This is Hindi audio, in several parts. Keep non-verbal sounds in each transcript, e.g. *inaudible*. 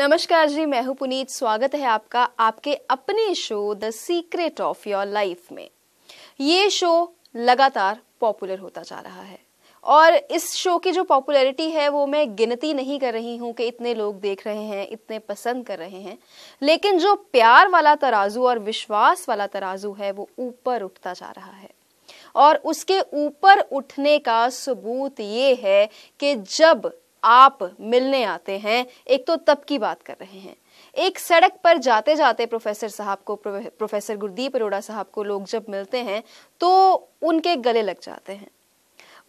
नमस्कार जी मैं हूं पुनीत स्वागत है आपका आपके अपने show the secret of your life में ये शो लगातार पॉपुलर होता जा रहा है और इस शो की जो पॉपुलैरिटी है वो मैं गिनती नहीं कर रही हूँ कि इतने लोग देख रहे हैं इतने पसंद कर रहे हैं लेकिन जो प्यार वाला तराजू और विश्वास वाला तराजू है वो ऊपर उठता जा रहा है और उसके ऊपर उठने का सबूत ये है कि जब आप मिलने आते हैं एक तो तब की बात कर रहे हैं एक सड़क पर जाते जाते प्रोफेसर साहब को प्रोफेसर गुरदीप अरोड़ा साहब को लोग जब मिलते हैं तो उनके गले लग जाते हैं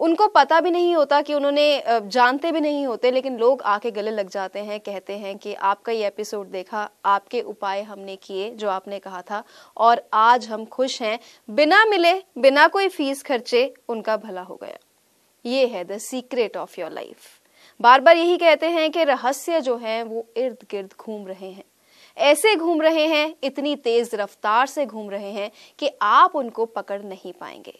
उनको पता भी नहीं होता कि उन्होंने जानते भी नहीं होते लेकिन लोग आके गले लग जाते हैं कहते हैं कि आपका ये एपिसोड देखा आपके उपाय हमने किए जो आपने कहा था और आज हम खुश हैं बिना मिले बिना कोई फीस खर्चे उनका भला हो गया ये है the secret of your life बार बार यही कहते हैं कि रहस्य जो है वो इर्द गिर्द घूम रहे हैं ऐसे घूम रहे हैं इतनी तेज रफ्तार से घूम रहे हैं कि आप उनको पकड़ नहीं पाएंगे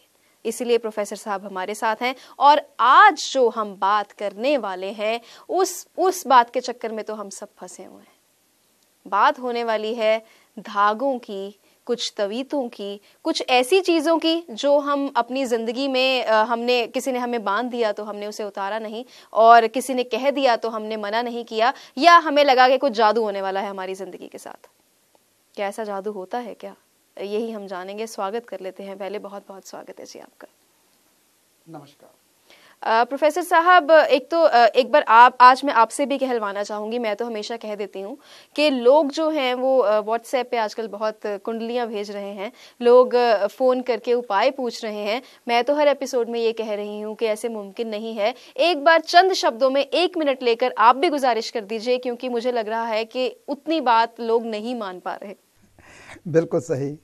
इसलिए प्रोफेसर साहब हमारे साथ हैं और आज जो हम बात करने वाले हैं उस उस बात के चक्कर में तो हम सब फंसे हुए हैं बात होने वाली है धागों की कुछ तवीतों की कुछ ऐसी चीज़ों की जो हम अपनी ज़िंदगी में हमने किसी ने हमें बांध दिया तो हमने उसे उतारा नहीं और किसी ने कह दिया तो हमने मना नहीं किया या हमें लगा कि कुछ जादू होने वाला है हमारी ज़िंदगी के साथ क्या ऐसा जादू होता है क्या यही हम जानेंगे स्वागत कर लेते हैं पहले बहुत बहुत स्वागत है जी आपका नमस्कार प्रोफेसर साहब एक तो एक बार आप आज मैं आपसे भी कहलवाना चाहूँगी मैं तो हमेशा कह देती हूँ कि लोग जो हैं वो व्हाट्सएप पे आजकल बहुत कुंडलियाँ भेज रहे हैं लोग फ़ोन करके उपाय पूछ रहे हैं मैं तो हर एपिसोड में ये कह रही हूँ कि ऐसे मुमकिन नहीं है एक बार चंद शब्दों में एक मिनट लेकर आप भी गुजारिश कर दीजिए क्योंकि मुझे लग रहा है कि उतनी बात लोग नहीं मान पा रहे बिल्कुल सही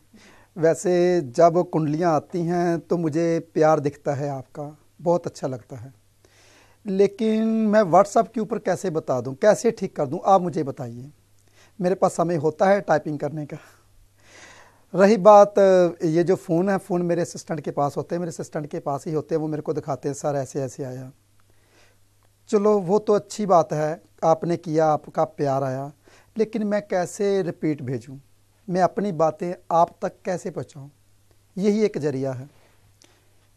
वैसे जब कुंडलियाँ आती हैं तो मुझे प्यार दिखता है आपका बहुत अच्छा लगता है लेकिन मैं व्हाट्सअप के ऊपर कैसे बता दूं कैसे ठीक कर दूं आप मुझे बताइए मेरे पास समय होता है टाइपिंग करने का रही बात ये जो फ़ोन है फ़ोन मेरे असिस्टेंट के पास होते हैं मेरे असिस्टेंट के पास ही होते हैं वो मेरे को दिखाते हैं सर ऐसे ऐसे आया चलो वो तो अच्छी बात है आपने किया आपका प्यार आया लेकिन मैं कैसे रिपीट भेजूं मैं अपनी बातें आप तक कैसे पहुंचाऊं यही एक जरिया है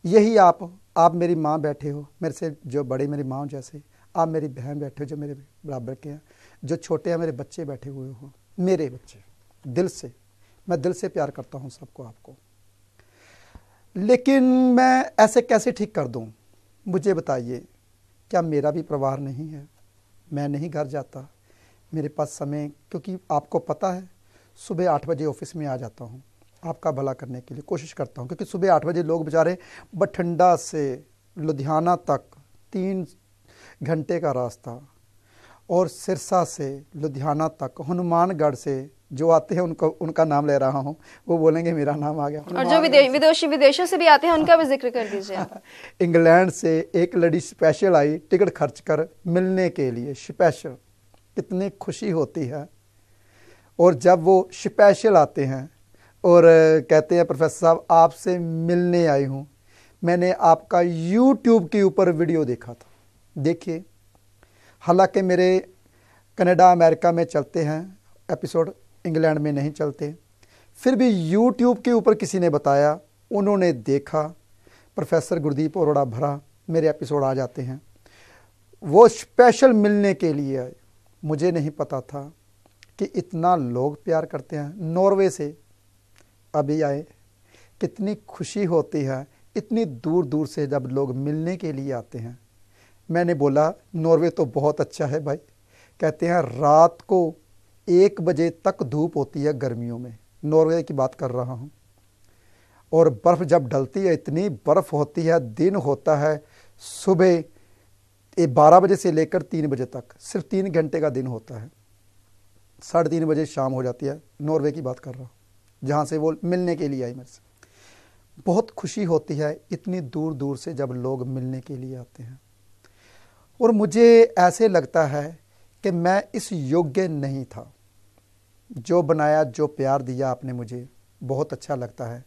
यही आप आप मेरी माँ बैठे हो मेरे से जो बड़े मेरी माँ जैसे आप मेरी बहन बैठे हो जो मेरे बराबर के हैं जो छोटे हैं मेरे बच्चे बैठे हुए हों मेरे बच्चे दिल से मैं दिल से प्यार करता हूँ सबको आपको लेकिन मैं ऐसे कैसे ठीक कर दूँ मुझे बताइए क्या मेरा भी परिवार नहीं है मैं नहीं घर जाता मेरे पास समय क्योंकि आपको पता है सुबह आठ बजे ऑफिस में आ जाता हूँ आपका भला करने के लिए कोशिश करता हूँ क्योंकि सुबह आठ बजे लोग बेचारे बठिंडा से लुधियाना तक तीन घंटे का रास्ता और सिरसा से लुधियाना तक हनुमानगढ़ से जो आते हैं उनको उनका नाम ले रहा हूँ वो बोलेंगे मेरा नाम आ गया और जो विदेश विदेशी विदेशों से भी आते हैं उनका भी जिक्र कर दीजिए *laughs* इंग्लैंड से एक लड़ी स्पेशल आई टिकट खर्च कर मिलने के लिए स्पेशल कितनी खुशी होती है और जब वो स्पेशल आते हैं और कहते हैं प्रोफेसर साहब आपसे मिलने आई हूँ मैंने आपका यूट्यूब के ऊपर वीडियो देखा था देखिए हालांकि मेरे कनाडा अमेरिका में चलते हैं एपिसोड इंग्लैंड में नहीं चलते फिर भी यूट्यूब के ऊपर किसी ने बताया उन्होंने देखा प्रोफेसर गुरदीप अरोड़ा भरा मेरे एपिसोड आ जाते हैं वो स्पेशल मिलने के लिए आए मुझे नहीं पता था कि इतना लोग प्यार करते हैं नॉर्वे से अभी आए कितनी खुशी होती है इतनी दूर दूर से जब लोग मिलने के लिए आते हैं मैंने बोला नॉर्वे तो बहुत अच्छा है भाई कहते हैं रात को एक बजे तक धूप होती है गर्मियों में नॉर्वे की बात कर रहा हूँ और बर्फ़ जब डलती है इतनी बर्फ़ होती है दिन होता है सुबह बारह बजे से लेकर तीन बजे तक सिर्फ तीन घंटे का दिन होता है साढ़े तीन बजे शाम हो जाती है नॉर्वे की बात कर रहा हूँ जहाँ से वो मिलने के लिए आई मेरे से बहुत खुशी होती है इतनी दूर दूर से जब लोग मिलने के लिए आते हैं और मुझे ऐसे लगता है कि मैं इस योग्य नहीं था जो बनाया जो प्यार दिया आपने मुझे बहुत अच्छा लगता है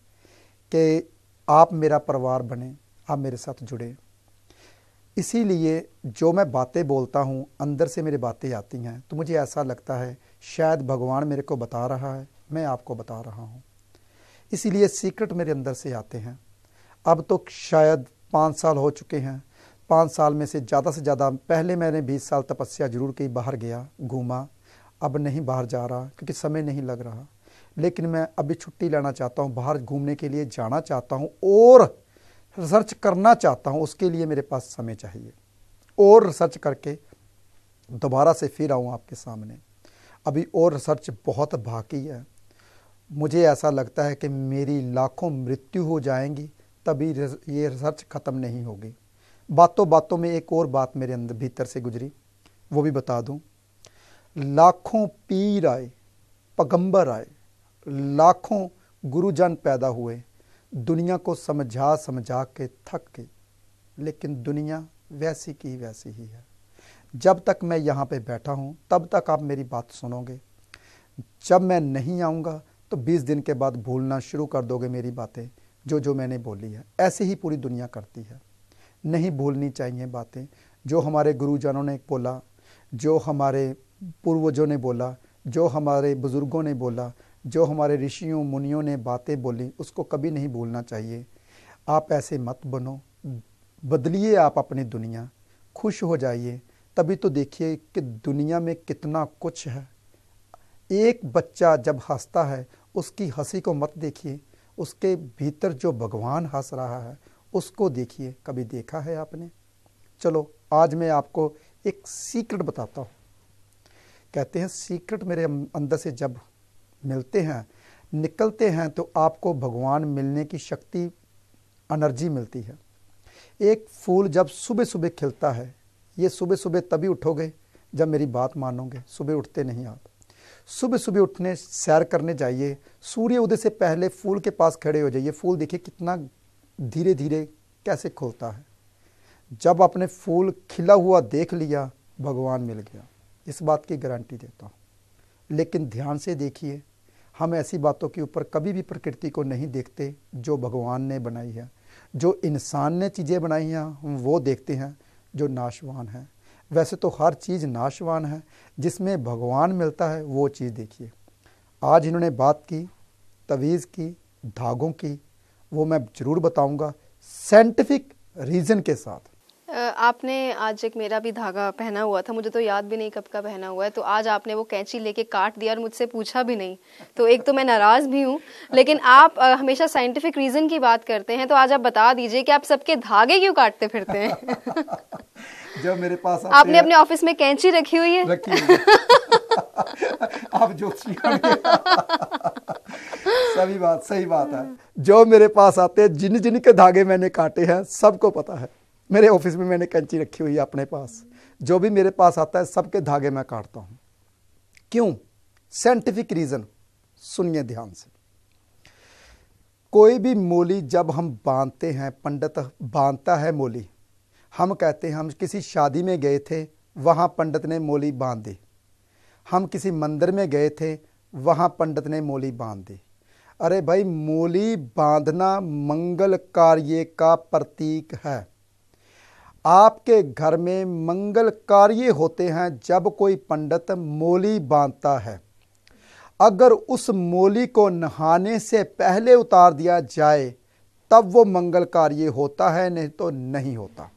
कि आप मेरा परिवार बने आप मेरे साथ जुड़े इसीलिए जो मैं बातें बोलता हूँ अंदर से मेरी बातें आती हैं तो मुझे ऐसा लगता है शायद भगवान मेरे को बता रहा है मैं आपको बता रहा हूँ इसीलिए सीक्रेट मेरे अंदर से आते हैं अब तो शायद पाँच साल हो चुके हैं पाँच साल में से ज़्यादा से ज़्यादा पहले मैंने बीस साल तपस्या जरूर की बाहर गया घूमा अब नहीं बाहर जा रहा क्योंकि समय नहीं लग रहा लेकिन मैं अभी छुट्टी लेना चाहता हूँ बाहर घूमने के लिए जाना चाहता हूँ और रिसर्च करना चाहता हूँ उसके लिए मेरे पास समय चाहिए और रिसर्च करके दोबारा से फिर आऊँ आपके सामने अभी और रिसर्च बहुत बाकी है मुझे ऐसा लगता है कि मेरी लाखों मृत्यु हो जाएंगी तभी ये रिसर्च ख़त्म नहीं होगी बातों बातों में एक और बात मेरे अंदर भीतर से गुजरी वो भी बता दूं लाखों पीर आए पगंबर आए लाखों गुरुजन पैदा हुए दुनिया को समझा समझा के थक गई लेकिन दुनिया वैसी की वैसी ही है जब तक मैं यहाँ पे बैठा हूँ तब तक आप मेरी बात सुनोगे जब मैं नहीं आऊँगा तो 20 दिन के बाद भूलना शुरू कर दोगे मेरी बातें जो जो मैंने बोली है ऐसे ही पूरी दुनिया करती है नहीं भूलनी चाहिए बातें जो हमारे गुरुजनों ने बोला जो हमारे पूर्वजों ने बोला जो हमारे बुज़ुर्गों ने बोला जो हमारे ऋषियों मुनियों ने बातें बोली उसको कभी नहीं भूलना चाहिए आप ऐसे मत बनो बदलिए आप अपनी दुनिया खुश हो जाइए तभी तो देखिए कि दुनिया में कितना कुछ है एक बच्चा जब हंसता है उसकी हंसी को मत देखिए उसके भीतर जो भगवान हंस रहा है उसको देखिए कभी देखा है आपने चलो आज मैं आपको एक सीक्रेट बताता हूँ कहते हैं सीक्रेट मेरे अं-, अंदर से जब मिलते हैं निकलते हैं तो आपको भगवान मिलने की शक्ति एनर्जी मिलती है एक फूल जब सुबह सुबह खिलता है ये सुबह सुबह तभी उठोगे जब मेरी बात मानोगे सुबह उठते नहीं आप सुबह सुबह उठने सैर करने जाइए सूर्य उदय से पहले फूल के पास खड़े हो जाइए फूल देखिए कितना धीरे धीरे कैसे खोलता है जब आपने फूल खिला हुआ देख लिया भगवान मिल गया इस बात की गारंटी देता हूँ लेकिन ध्यान से देखिए हम ऐसी बातों के ऊपर कभी भी प्रकृति को नहीं देखते जो भगवान ने बनाई है जो इंसान ने चीज़ें बनाई हैं हम वो देखते हैं जो नाशवान हैं वैसे तो हर चीज़ नाशवान है जिसमें भगवान मिलता है वो चीज़ देखिए आज इन्होंने बात की तवीज़ की धागों की वो मैं ज़रूर बताऊंगा साइंटिफिक रीज़न के साथ आपने आज एक मेरा भी धागा पहना हुआ था मुझे तो याद भी नहीं कब का पहना हुआ है तो आज आपने वो कैंची लेके काट दिया और मुझसे पूछा भी नहीं तो एक तो मैं नाराज़ भी हूँ लेकिन आप हमेशा साइंटिफिक रीज़न की बात करते हैं तो आज आप बता दीजिए कि आप सबके धागे क्यों काटते फिरते हैं *laughs* जब मेरे पास आपने अपने ऑफिस में कैंची रखी हुई है *laughs* आप जो सही बात सही बात है जो मेरे पास आते हैं जिन जिन के धागे मैंने काटे हैं सबको पता है मेरे ऑफिस में मैंने कैंची रखी हुई है अपने पास जो भी मेरे पास आता है सबके धागे मैं काटता हूँ क्यों साइंटिफिक रीज़न सुनिए ध्यान से कोई भी मोली जब हम बांधते हैं पंडित बांधता है मोली हम कहते हैं हम किसी शादी में गए थे वहाँ पंडित ने मोली बांध दी हम किसी मंदिर में गए थे वहाँ पंडित ने मोली बांध दी अरे भाई मोली बांधना मंगल कार्य का प्रतीक है आपके घर में मंगल कार्य होते हैं जब कोई पंडित मोली बांधता है अगर उस मोली को नहाने से पहले उतार दिया जाए तब वो मंगल कार्य होता है नहीं तो नहीं होता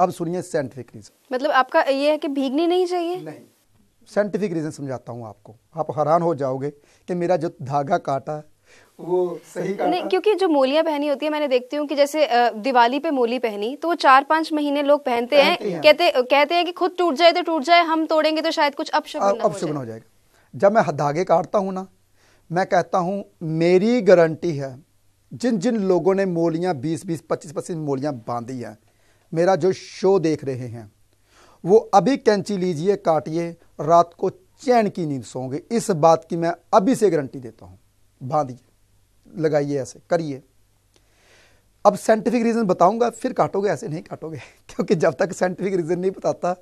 अब सुनिए साइंटिफिक रीज़न मतलब आपका ये है कि भीगनी नहीं चाहिए नहीं साइंटिफिक रीज़न समझाता हूँ आपको आप हैरान हो जाओगे कि मेरा जो धागा काटा है वो सही का नहीं क्योंकि जो मोलियां पहनी होती है मैंने देखती हूँ कि जैसे दिवाली पे मोली पहनी तो वो चार पांच महीने लोग पहनते, पहनते हैं, हैं कहते कहते हैं कि खुद टूट जाए तो टूट जाए हम तोड़ेंगे तो शायद कुछ अपशगुन अपशगुन हो जाएगा जब मैं धागे काटता हूँ ना मैं कहता हूँ मेरी गारंटी है जिन जिन लोगों ने मोलियाँ बीस बीस पच्चीस पच्चीस मोलियाँ बांधी हैं मेरा जो शो देख रहे हैं वो अभी कैंची लीजिए काटिए रात को चैन की नींद सोंगे इस बात की मैं अभी से गारंटी देता हूँ बांधिए लगाइए ऐसे करिए अब साइंटिफिक रीज़न बताऊंगा फिर काटोगे ऐसे नहीं काटोगे *laughs* क्योंकि जब तक साइंटिफिक रीज़न नहीं बताता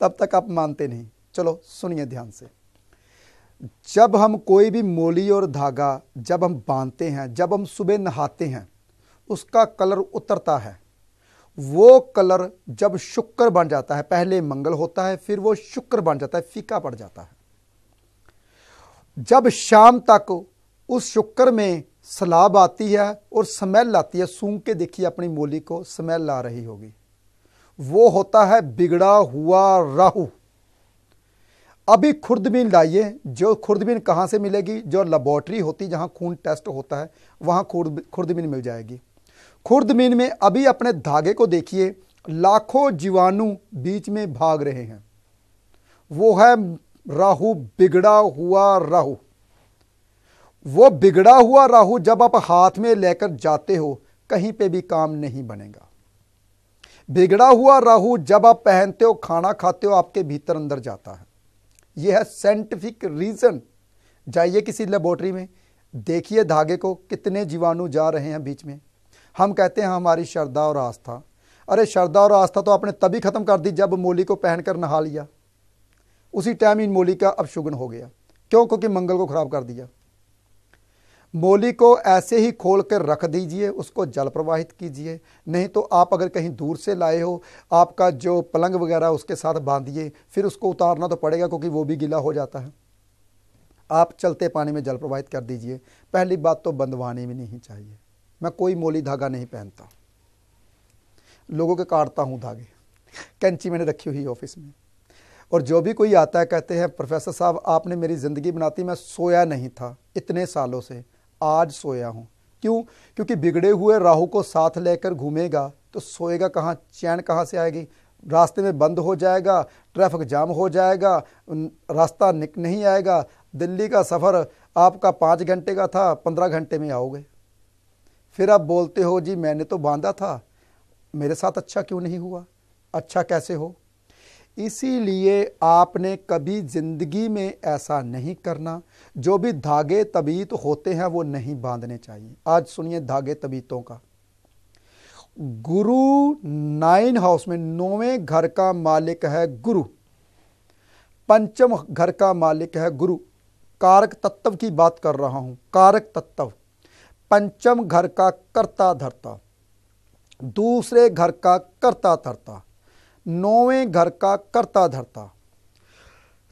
तब तक आप मानते नहीं चलो सुनिए ध्यान से जब हम कोई भी मोली और धागा जब हम बांधते हैं जब हम सुबह नहाते हैं उसका कलर उतरता है वो कलर जब शुक्र बन जाता है पहले मंगल होता है फिर वो शुक्र बन जाता है फीका पड़ जाता है जब शाम तक उस शुक्र में सलाब आती है और स्मेल आती है सूंघ के देखिए अपनी मूली को स्मेल आ रही होगी वो होता है बिगड़ा हुआ राहु अभी खुर्दबीन लाइए जो खुर्दबीन कहाँ से मिलेगी जो लेबॉर्ट्री होती जहाँ खून टेस्ट होता है वहाँ खुर्द खुर्दबीन मिल जाएगी खुर्दबीन में अभी अपने धागे को देखिए लाखों जीवाणु बीच में भाग रहे हैं वो है राहु बिगड़ा हुआ राहु वो बिगड़ा हुआ राहू जब आप हाथ में लेकर जाते हो कहीं पे भी काम नहीं बनेगा बिगड़ा हुआ राहु जब आप पहनते हो खाना खाते हो आपके भीतर अंदर जाता है यह है साइंटिफिक रीज़न जाइए किसी लेबोरेटरी में देखिए धागे को कितने जीवाणु जा रहे हैं बीच में हम कहते हैं हमारी श्रद्धा और आस्था अरे श्रद्धा और आस्था तो आपने तभी ख़त्म कर दी जब मोली को पहनकर नहा लिया उसी टाइम इन मोली का अब शुगन हो गया क्यों क्योंकि मंगल को ख़राब कर दिया मोली को ऐसे ही खोल कर रख दीजिए उसको जल प्रवाहित कीजिए नहीं तो आप अगर कहीं दूर से लाए हो आपका जो पलंग वगैरह उसके साथ बांधिए फिर उसको उतारना तो पड़ेगा क्योंकि वो भी गीला हो जाता है आप चलते पानी में जल प्रवाहित कर दीजिए पहली बात तो बंधवानी भी नहीं चाहिए मैं कोई मोली धागा नहीं पहनता लोगों के काटता हूँ धागे कैंची मैंने रखी हुई ऑफिस में और जो भी कोई आता है कहते हैं प्रोफेसर साहब आपने मेरी ज़िंदगी बनाती मैं सोया नहीं था इतने सालों से आज सोया हूँ क्यों क्योंकि बिगड़े हुए राहु को साथ लेकर घूमेगा तो सोएगा कहाँ चैन कहाँ से आएगी रास्ते में बंद हो जाएगा ट्रैफिक जाम हो जाएगा रास्ता निक नहीं आएगा दिल्ली का सफ़र आपका पाँच घंटे का था पंद्रह घंटे में आओगे फिर आप बोलते हो जी मैंने तो बांधा था मेरे साथ अच्छा क्यों नहीं हुआ अच्छा कैसे हो इसीलिए आपने कभी ज़िंदगी में ऐसा नहीं करना जो भी धागे तबीत होते हैं वो नहीं बांधने चाहिए आज सुनिए धागे तबीतों का गुरु नाइन हाउस में नौवें घर का मालिक है गुरु पंचम घर का मालिक है गुरु कारक तत्व की बात कर रहा हूँ कारक तत्व पंचम घर का कर्ता धरता दूसरे घर का कर्ता धरता नौवें घर का कर्ता धरता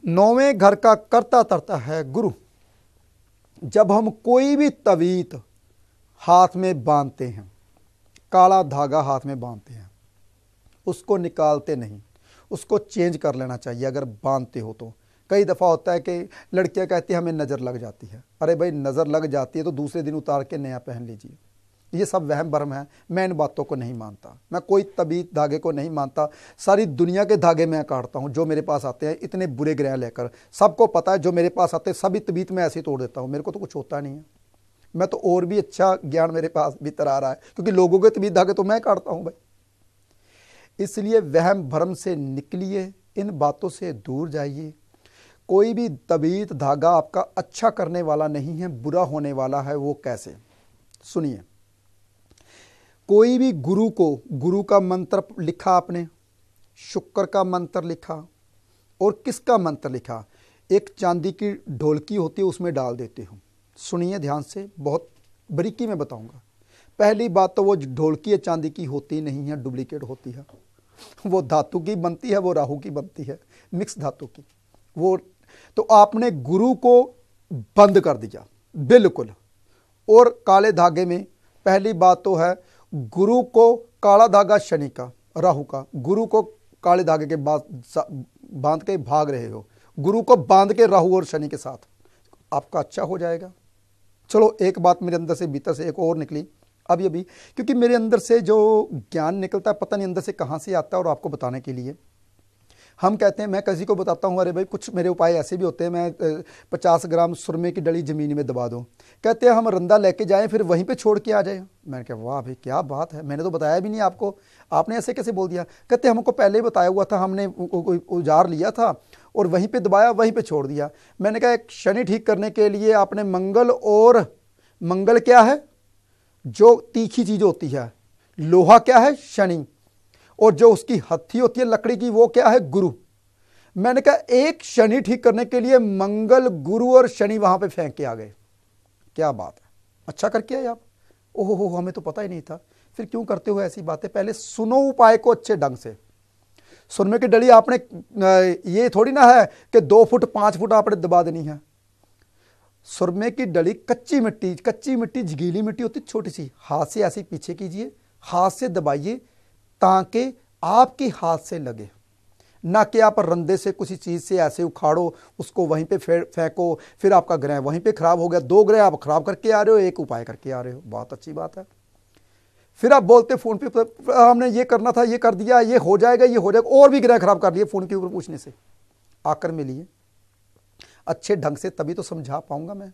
नौवें घर का कर्ता धरता है गुरु जब हम कोई भी तवीत हाथ में बांधते हैं काला धागा हाथ में बांधते हैं उसको निकालते नहीं उसको चेंज कर लेना चाहिए अगर बांधते हो तो कई दफ़ा होता है कि लड़कियां कहती हैं हमें नज़र लग जाती है अरे भाई नज़र लग जाती है तो दूसरे दिन उतार के नया पहन लीजिए ये सब वहम भरम है मैं इन बातों को नहीं मानता मैं कोई तबीयत धागे को नहीं मानता सारी दुनिया के धागे मैं काटता हूँ जो मेरे पास आते हैं इतने बुरे ग्रह लेकर सबको पता है जो मेरे पास आते हैं सभी तबीत मैं ऐसे ही तोड़ देता हूँ मेरे को तो कुछ होता नहीं है मैं तो और भी अच्छा ज्ञान मेरे पास भीतर आ रहा है क्योंकि लोगों के तबीत धागे तो मैं काटता हूँ भाई इसलिए वहम भरम से निकलिए इन बातों से दूर जाइए कोई भी तबीत धागा आपका अच्छा करने वाला नहीं है बुरा होने वाला है वो कैसे सुनिए कोई भी गुरु को गुरु का मंत्र लिखा आपने शुक्र का मंत्र लिखा और किसका मंत्र लिखा एक चांदी की ढोलकी होती है उसमें डाल देते हो सुनिए ध्यान से बहुत बरीकी में बताऊंगा पहली बात तो वो ढोलकी या चांदी की होती नहीं है डुप्लीकेट होती है वो धातु की बनती है वो राहु की बनती है मिक्स धातु की वो तो आपने गुरु को बंद कर दिया बिल्कुल और काले धागे में पहली बात तो है गुरु को काला धागा शनि का राहु का गुरु को काले धागे के बांध के भाग रहे हो गुरु को बांध के राहु और शनि के साथ आपका अच्छा हो जाएगा चलो एक बात मेरे अंदर से भीतर से एक और निकली अभी अभी क्योंकि मेरे अंदर से जो ज्ञान निकलता है पता नहीं अंदर से कहाँ से आता है और आपको बताने के लिए हम कहते हैं मैं किसी को बताता हूँ अरे भाई कुछ मेरे उपाय ऐसे भी होते हैं मैं पचास ग्राम सुरमे की डली ज़मीन में दबा दूँ कहते हैं हम रंदा लेके जाएँ फिर वहीं पर छोड़ के आ जाएं मैंने कहा वाह भाई क्या बात है मैंने तो बताया भी नहीं आपको आपने ऐसे कैसे बोल दिया कहते हमको पहले ही बताया हुआ था हमने उजार लिया था और वहीं पर दबाया वहीं पर छोड़ दिया मैंने कहा एक शनि ठीक करने के लिए आपने मंगल और मंगल क्या है जो तीखी चीज़ होती है लोहा क्या है शनि और जो उसकी हत्थी होती है लकड़ी की वो क्या है गुरु मैंने कहा एक शनि ठीक करने के लिए मंगल गुरु और शनि वहां पे फेंक के आ गए क्या बात है अच्छा करके आए आप ओहो हो हमें तो पता ही नहीं था फिर क्यों करते हो ऐसी बातें पहले सुनो उपाय को अच्छे ढंग से सुनने की डली आपने ये थोड़ी ना है कि दो फुट पांच फुट आपने दबा देनी है सुरमे की डली कच्ची मिट्टी कच्ची मिट्टी झगीली मिट्टी होती छोटी सी हाथ से ऐसे पीछे कीजिए हाथ से दबाइए ताकि आपके हाथ से लगे ना कि आप रंदे से किसी चीज़ से ऐसे उखाड़ो उसको वहीं पे फेंको फिर आपका ग्रह वहीं पे ख़राब हो गया दो ग्रह आप ख़राब करके आ रहे हो एक उपाय करके आ रहे हो बहुत अच्छी बात है फिर आप बोलते फ़ोन पे हमने ये करना था ये कर दिया ये हो जाएगा ये हो जाएगा और भी ग्रह ख़राब कर लिए फ़ोन के ऊपर पूछने से आकर मिलिए अच्छे ढंग से तभी तो समझा पाऊँगा मैं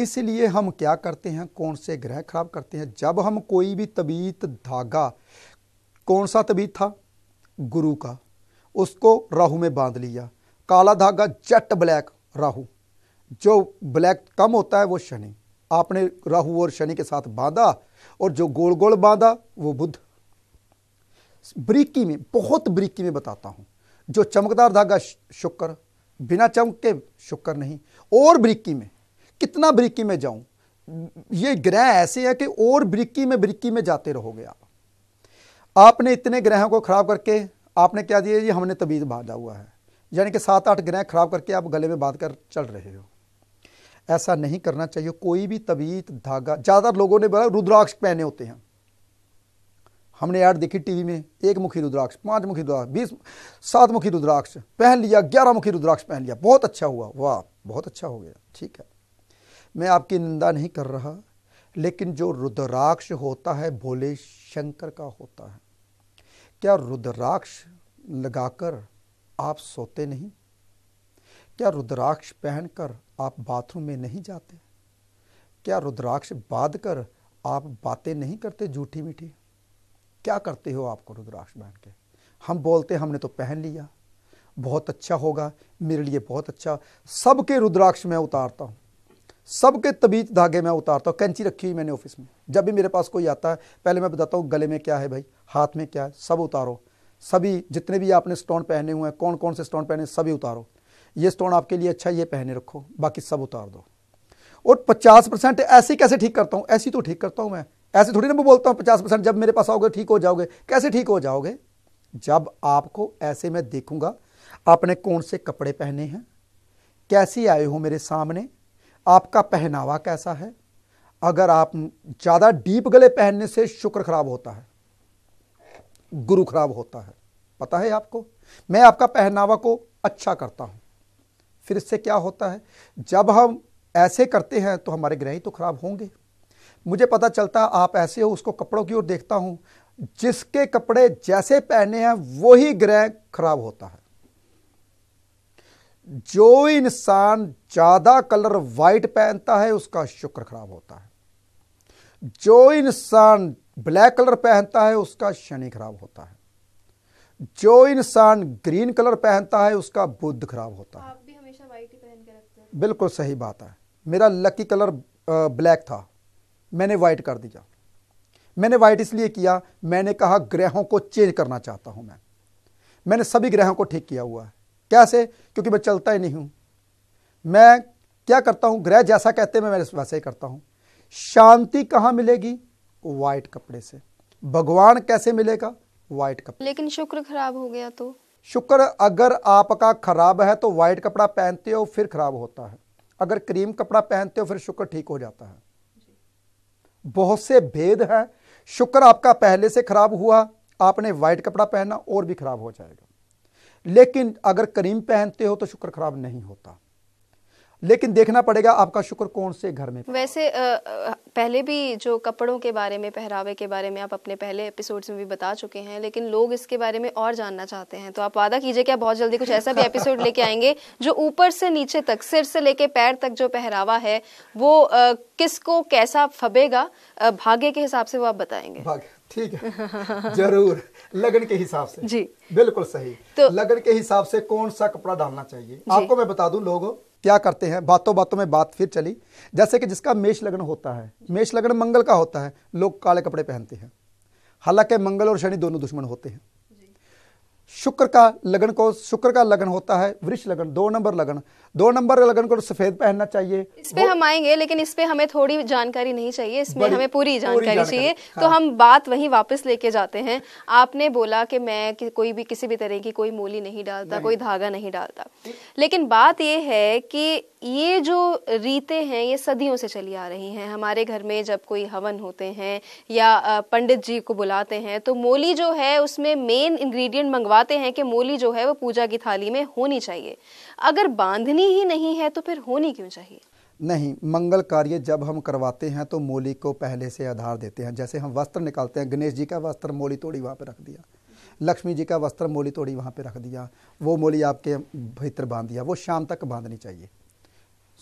इसलिए हम क्या करते हैं कौन से ग्रह खराब करते हैं जब हम कोई भी तबीत धागा कौन सा तबीत था गुरु का उसको राहु में बांध लिया काला धागा जट ब्लैक राहु जो ब्लैक कम होता है वो शनि आपने राहु और शनि के साथ बांधा और जो गोल गोल बांधा वो बुध बरीकी में बहुत बरीकी में बताता हूँ जो चमकदार धागा शुक्र बिना चमक के शुक्र नहीं और बरीकी में कितना बरीकी में जाऊं ये ग्रह ऐसे है कि और बरीकी में बरीकी में जाते रहोगे आप आपने इतने ग्रहों को खराब करके आपने क्या दिया जी हमने तबीयत तो बांधा हुआ है यानी कि सात आठ ग्रह खराब करके आप गले में बांध कर चल रहे हो ऐसा नहीं करना चाहिए कोई भी तबीयत धागा ज़्यादातर लोगों ने बोला रुद्राक्ष पहने होते हैं हमने ऐड देखी टीवी में एक मुखी रुद्राक्ष पांच मुखी रुद्राक्ष बीस सात मुखी रुद्राक्ष पहन लिया ग्यारह मुखी रुद्राक्ष पहन लिया बहुत अच्छा हुआ वाह बहुत अच्छा हो गया ठीक है मैं आपकी निंदा नहीं कर रहा लेकिन जो रुद्राक्ष होता है भोले शंकर का होता है क्या रुद्राक्ष लगाकर आप सोते नहीं क्या रुद्राक्ष पहनकर आप बाथरूम में नहीं जाते क्या रुद्राक्ष बांध कर आप बातें नहीं करते झूठी मीठी क्या करते हो आपको रुद्राक्ष पहन के हम बोलते हमने तो पहन लिया बहुत अच्छा होगा मेरे लिए बहुत अच्छा सबके रुद्राक्ष मैं उतारता हूँ सबके तबीज धागे मैं उतारता हूँ कैंची रखी हुई मैंने ऑफिस में जब भी मेरे पास कोई आता है पहले मैं बताता हूँ गले में क्या है भाई हाथ में क्या है सब उतारो सभी जितने भी आपने स्टोन पहने हुए हैं कौन कौन से स्टोन पहने सभी उतारो ये स्टोन आपके लिए अच्छा ये पहने रखो बाकी सब उतार दो और पचास परसेंट ऐसे कैसे ठीक करता हूँ ऐसी तो ठीक करता हूँ मैं ऐसे थोड़ी ना मैं बोलता हूँ पचास परसेंट जब मेरे पास आओगे ठीक हो जाओगे कैसे ठीक हो जाओगे जब आपको ऐसे मैं देखूंगा आपने कौन से कपड़े पहने हैं कैसे आए हो मेरे सामने आपका पहनावा कैसा है अगर आप ज़्यादा डीप गले पहनने से शुक्र खराब होता है गुरु खराब होता है पता है आपको मैं आपका पहनावा को अच्छा करता हूँ फिर इससे क्या होता है जब हम ऐसे करते हैं तो हमारे ग्रह तो खराब होंगे मुझे पता चलता आप ऐसे हो उसको कपड़ों की ओर देखता हूँ जिसके कपड़े जैसे पहने हैं वही ग्रह खराब होता है जो इंसान ज़्यादा कलर वाइट पहनता है उसका शुक्र खराब होता है जो इंसान ब्लैक कलर पहनता है उसका शनि खराब होता है जो इंसान ग्रीन कलर पहनता है उसका बुद्ध खराब होता है आप भी हमेशा वाइट ही पहन के रखते हैं बिल्कुल सही बात है मेरा लकी कलर ब्लैक था मैंने वाइट कर दिया मैंने वाइट इसलिए किया मैंने कहा ग्रहों को चेंज करना चाहता हूं मैं मैंने सभी ग्रहों को ठीक किया हुआ है कैसे से क्योंकि मैं चलता ही नहीं हूँ मैं क्या करता हूँ ग्रह जैसा कहते हैं मैं वैसे ही करता हूँ शांति कहाँ मिलेगी वाइट कपड़े से भगवान कैसे मिलेगा वाइट कपड़े लेकिन शुक्र खराब हो गया तो शुक्र अगर आपका खराब है तो वाइट कपड़ा पहनते हो फिर खराब होता है अगर क्रीम कपड़ा पहनते हो फिर शुक्र ठीक हो जाता है बहुत से भेद हैं शुक्र आपका पहले से खराब हुआ आपने वाइट कपड़ा पहना और भी खराब हो जाएगा लेकिन अगर करीम पहनते हो तो शुक्र खराब नहीं होता लेकिन देखना पड़ेगा आपका शुक्र कौन से घर में वैसे आ, पहले भी जो कपड़ों के बारे में पहरावे के बारे में आप अपने पहले एपिसोड्स में भी बता चुके हैं लेकिन लोग इसके बारे में और जानना चाहते हैं तो आप वादा कीजिए कि आप बहुत जल्दी कुछ ऐसा भी एपिसोड *laughs* लेके आएंगे जो ऊपर से नीचे तक सिर से लेके पैर तक जो पहरावा है वो किसको कैसा फबेगा भाग्य के हिसाब से वो आप बताएंगे ठीक है जरूर लगन के हिसाब से जी बिल्कुल सही तो लगन के हिसाब से कौन सा कपड़ा डालना चाहिए आपको मैं बता दूं लोगों क्या करते हैं बातों बातों में बात फिर चली जैसे कि जिसका मेष लगन होता है मेष लगन मंगल का होता है लोग काले कपड़े पहनते हैं हालांकि मंगल और शनि दोनों दुश्मन होते हैं शुक्र का लगन को शुक्र का लगन होता है वृक्ष लगन दो नंबर लगन दो नंबर लगन को सफेद पहनना चाहिए इस पे हम आएंगे लेकिन इस पे हमें थोड़ी जानकारी नहीं चाहिए इसमें हमें पूरी जानकारी, चाहिए हाँ। तो हम बात वहीं वापस लेके जाते हैं आपने बोला कि मैं कि कोई भी किसी भी तरह की कोई मूली नहीं डालता कोई धागा नहीं डालता लेकिन बात यह है कि ये जो रीतें हैं ये सदियों से चली आ रही हैं हमारे घर में जब कोई हवन होते हैं या पंडित जी को बुलाते हैं तो मोली जो है उसमें मेन इंग्रेडिएंट मंगवाते हैं कि मोली जो है वो पूजा की थाली में होनी चाहिए अगर बांधनी ही नहीं है तो फिर होनी क्यों चाहिए नहीं मंगल कार्य जब हम करवाते हैं तो मोली को पहले से आधार देते हैं जैसे हम वस्त्र निकालते हैं गणेश जी का वस्त्र मोली तोड़ी वहाँ पर रख दिया लक्ष्मी जी का वस्त्र मोली तोड़ी वहाँ पे रख दिया वो मोली आपके भीतर बांध दिया वो शाम तक बांधनी चाहिए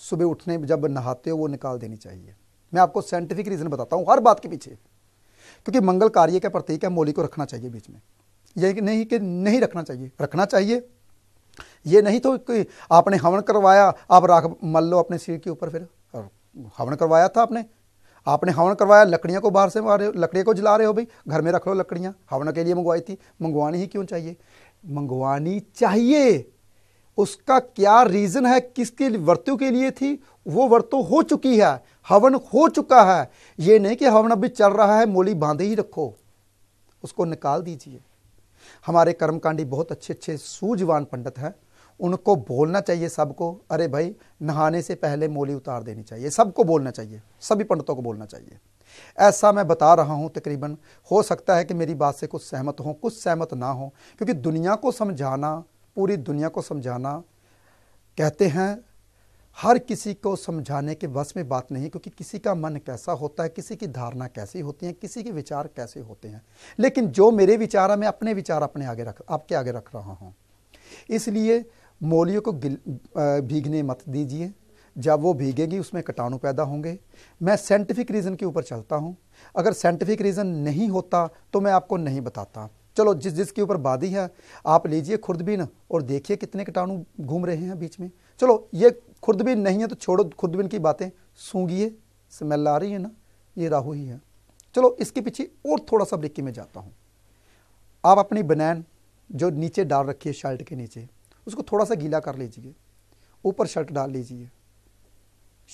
सुबह उठने जब नहाते हो वो निकाल देनी चाहिए मैं आपको साइंटिफिक रीज़न बताता हूँ हर बात के पीछे क्योंकि मंगल कार्य का प्रतीक है मोली को रखना चाहिए बीच में ये नहीं कि नहीं रखना चाहिए रखना चाहिए ये नहीं तो कि आपने हवन करवाया आप राख मल लो अपने सिर के ऊपर फिर हवन करवाया था आपने आपने हवन करवाया लकड़ियों को बाहर से मारे लकड़ियों को जला रहे हो भाई घर में रख लो लकड़ियाँ हवन के लिए मंगवाई थी मंगवानी ही क्यों चाहिए मंगवानी चाहिए उसका क्या रीज़न है किसके व्रतों के लिए थी वो व्रतों हो चुकी है हवन हो चुका है ये नहीं कि हवन अभी चल रहा है मोली बांधे ही रखो उसको निकाल दीजिए हमारे कर्मकांडी बहुत अच्छे अच्छे सूझवान पंडित हैं उनको बोलना चाहिए सबको अरे भाई नहाने से पहले मोली उतार देनी चाहिए सबको बोलना चाहिए सभी पंडितों को बोलना चाहिए ऐसा मैं बता रहा हूँ तकरीबन हो सकता है कि मेरी बात से कुछ सहमत हो कुछ सहमत ना हो क्योंकि दुनिया को समझाना पूरी दुनिया को समझाना कहते हैं हर किसी को समझाने के बस में बात नहीं क्योंकि किसी का मन कैसा होता है किसी की धारणा कैसी होती है किसी के विचार कैसे होते हैं लेकिन जो मेरे विचार हैं मैं अपने विचार अपने आगे रख आपके आगे रख रहा हूँ इसलिए मोलियों को भीगने मत दीजिए जब वो भीगेगी उसमें कटाणु पैदा होंगे मैं साइंटिफिक रीज़न के ऊपर चलता हूँ अगर साइंटिफिक रीज़न नहीं होता तो मैं आपको नहीं बताता चलो जिस जिसके ऊपर बादी है आप लीजिए खुर्दबीन और देखिए कितने कीटाणु घूम रहे हैं बीच में चलो ये खुर्दबीन नहीं है तो छोड़ो खुर्दबीन की बातें सूंघिए स्मेल आ रही है ना ये राहु ही है चलो इसके पीछे और थोड़ा सा ब्रिक्की में जाता हूँ आप अपनी बनैन जो नीचे डाल रखी है शर्ट के नीचे उसको थोड़ा सा गीला कर लीजिए ऊपर शर्ट डाल लीजिए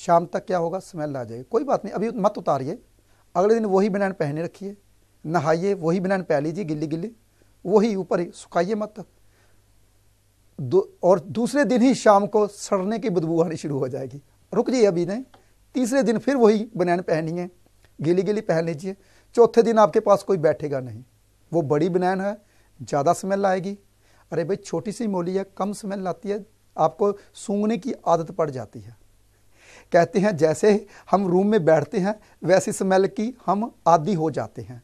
शाम तक क्या होगा स्मेल आ जाएगी कोई बात नहीं अभी मत उतारिए अगले दिन वही बनैन पहने रखिए नहाइए वही बनान पह लीजिए गिल्ली गिल्ली वही ऊपर ही सुखाइए मत दो और दूसरे दिन ही शाम को सड़ने की बदबू आनी शुरू हो जाएगी रुक जाइए अभी नहीं तीसरे दिन फिर वही बनैन पहनी है गिली गिली पहन लीजिए चौथे दिन आपके पास कोई बैठेगा नहीं वो बड़ी बनैन है ज़्यादा स्मेल आएगी अरे भाई छोटी सी मोली है कम स्मेल आती है आपको सूंघने की आदत पड़ जाती है कहते हैं जैसे हम रूम में बैठते हैं वैसी स्मेल की हम आदि हो जाते हैं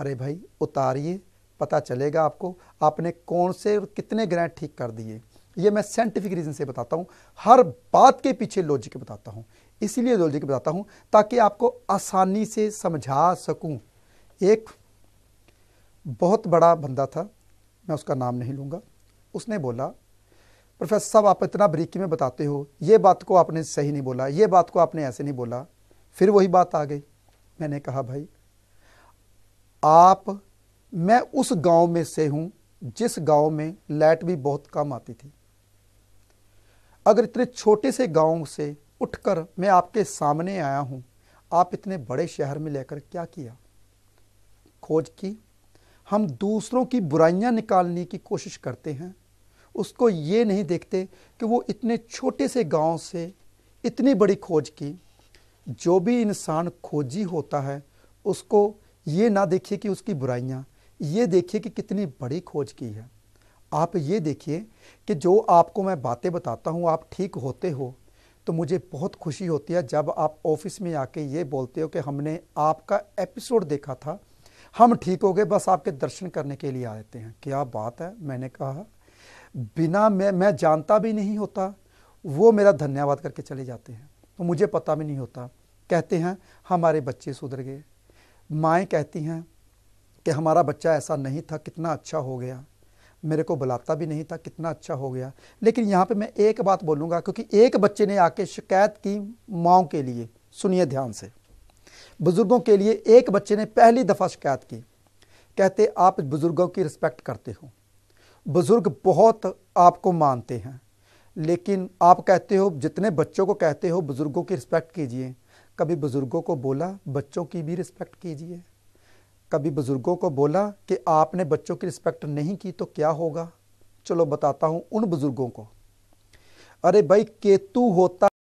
अरे भाई उतारिए पता चलेगा आपको आपने कौन से और कितने ग्रह ठीक कर दिए ये मैं साइंटिफिक रीज़न से बताता हूँ हर बात के पीछे लॉजिक बताता हूँ इसीलिए लॉजिक बताता हूँ ताकि आपको आसानी से समझा सकूँ एक बहुत बड़ा बंदा था मैं उसका नाम नहीं लूँगा उसने बोला प्रोफेसर साहब आप इतना बरीकी में बताते हो ये बात को आपने सही नहीं बोला ये बात को आपने ऐसे नहीं बोला फिर वही बात आ गई मैंने कहा भाई आप मैं उस गांव में से हूं जिस गांव में लाइट भी बहुत कम आती थी अगर इतने छोटे से गांव से उठकर मैं आपके सामने आया हूं आप इतने बड़े शहर में लेकर क्या किया खोज की हम दूसरों की बुराइयां निकालने की कोशिश करते हैं उसको ये नहीं देखते कि वो इतने छोटे से गांव से इतनी बड़ी खोज की जो भी इंसान खोजी होता है उसको ये ना देखिए कि उसकी बुराइयाँ ये देखिए कि कितनी बड़ी खोज की है आप ये देखिए कि जो आपको मैं बातें बताता हूँ आप ठीक होते हो तो मुझे बहुत खुशी होती है जब आप ऑफिस में आके ये बोलते हो कि हमने आपका एपिसोड देखा था हम ठीक हो गए बस आपके दर्शन करने के लिए आते हैं क्या बात है मैंने कहा बिना मैं मैं जानता भी नहीं होता वो मेरा धन्यवाद करके चले जाते हैं तो मुझे पता भी नहीं होता कहते हैं हमारे बच्चे सुधर गए माएँ कहती हैं कि हमारा बच्चा ऐसा नहीं था कितना अच्छा हो गया मेरे को बुलाता भी नहीं था कितना अच्छा हो गया लेकिन यहाँ पे मैं एक बात बोलूँगा क्योंकि एक बच्चे ने आके शिकायत की माओ के लिए सुनिए ध्यान से बुज़ुर्गों के लिए एक बच्चे ने पहली दफ़ा शिकायत की कहते आप बुज़ुर्गों की रिस्पेक्ट करते हो बुज़ुर्ग बहुत आपको मानते हैं लेकिन आप कहते हो जितने बच्चों को कहते हो बुज़ुर्गों की रिस्पेक्ट कीजिए कभी बुज़ुर्गों को बोला बच्चों की भी रिस्पेक्ट कीजिए कभी बुज़ुर्गों को बोला कि आपने बच्चों की रिस्पेक्ट नहीं की तो क्या होगा चलो बताता हूँ उन बुज़ुर्गों को अरे भाई केतु होता